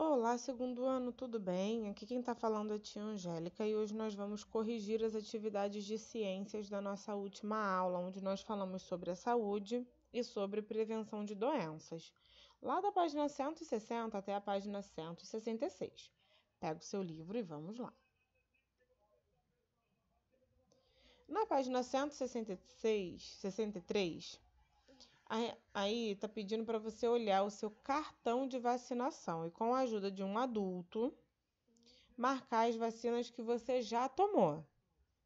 Olá, segundo ano, tudo bem? Aqui quem está falando é a tia Angélica e hoje nós vamos corrigir as atividades de ciências da nossa última aula, onde nós falamos sobre a saúde e sobre prevenção de doenças. Lá da página 160 até a página 166. Pega o seu livro e vamos lá. Na página 163, 63, Aí tá pedindo para você olhar o seu cartão de vacinação e com a ajuda de um adulto marcar as vacinas que você já tomou.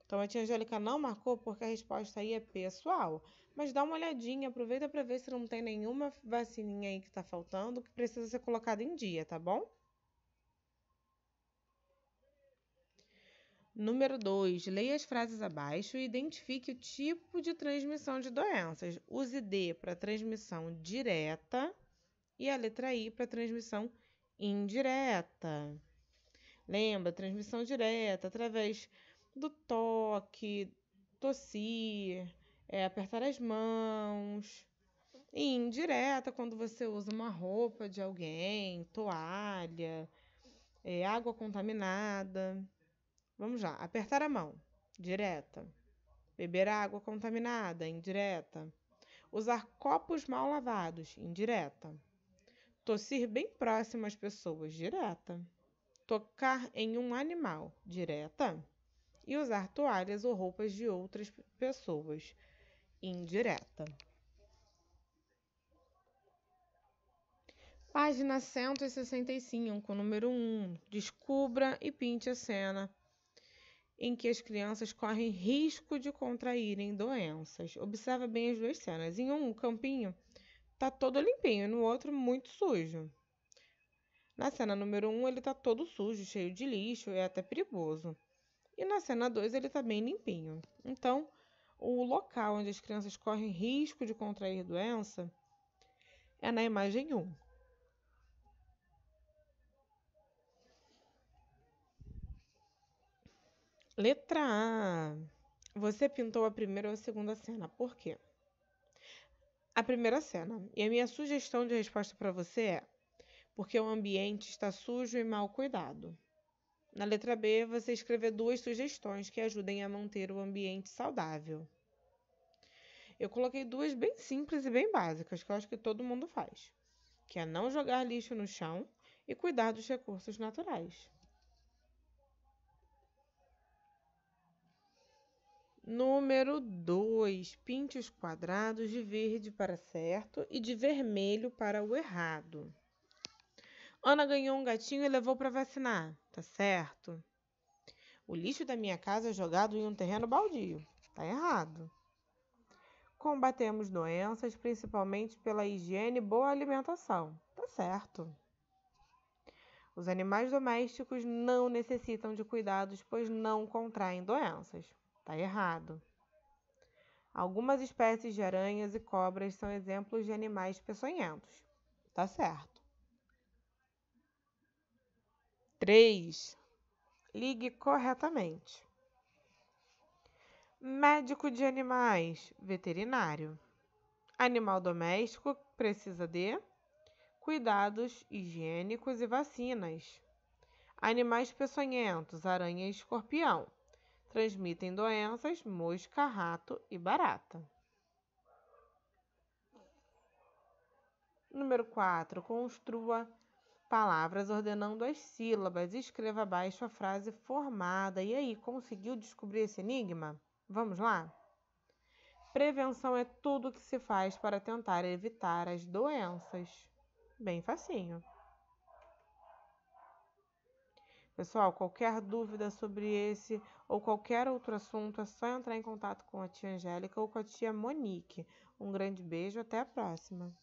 Então a tia Angélica não marcou porque a resposta aí é pessoal. Mas dá uma olhadinha, aproveita para ver se não tem nenhuma vacininha aí que tá faltando que precisa ser colocada em dia, tá bom? Número 2, leia as frases abaixo e identifique o tipo de transmissão de doenças. Use D para transmissão direta e a letra I para transmissão indireta. Lembra, transmissão direta através do toque, tossir, é, apertar as mãos. E indireta, quando você usa uma roupa de alguém, toalha, é, água contaminada. Vamos lá. Apertar a mão, direta. Beber água contaminada, indireta. Usar copos mal lavados, indireta. Tossir bem próximo às pessoas, direta. Tocar em um animal, direta. E usar toalhas ou roupas de outras pessoas, indireta. Página 165, número 1. Descubra e pinte a cena em que as crianças correm risco de contraírem doenças. Observa bem as duas cenas. Em um, o campinho está todo limpinho, no outro, muito sujo. Na cena número 1, um, ele está todo sujo, cheio de lixo, é até perigoso. E na cena 2, ele está bem limpinho. Então, o local onde as crianças correm risco de contrair doença é na imagem 1. Letra A. Você pintou a primeira ou a segunda cena. Por quê? A primeira cena. E a minha sugestão de resposta para você é: porque o ambiente está sujo e mal cuidado. Na letra B, você escreveu duas sugestões que ajudem a manter o ambiente saudável. Eu coloquei duas bem simples e bem básicas, que eu acho que todo mundo faz, que é não jogar lixo no chão e cuidar dos recursos naturais. Número 2. Pinte os quadrados de verde para certo e de vermelho para o errado. Ana ganhou um gatinho e levou para vacinar, tá certo? O lixo da minha casa é jogado em um terreno baldio. Tá errado. Combatemos doenças principalmente pela higiene e boa alimentação. Tá certo. Os animais domésticos não necessitam de cuidados, pois não contraem doenças. Está errado. Algumas espécies de aranhas e cobras são exemplos de animais peçonhentos. Tá certo. 3. Ligue corretamente. Médico de animais, veterinário. Animal doméstico precisa de cuidados higiênicos e vacinas. Animais peçonhentos, aranha e escorpião transmitem doenças mosca, rato e barata. Número 4. Construa palavras ordenando as sílabas. Escreva abaixo a frase formada. E aí, conseguiu descobrir esse enigma? Vamos lá? Prevenção é tudo o que se faz para tentar evitar as doenças. Bem facinho. Pessoal, qualquer dúvida sobre esse ou qualquer outro assunto, é só entrar em contato com a tia Angélica ou com a tia Monique. Um grande beijo, até a próxima!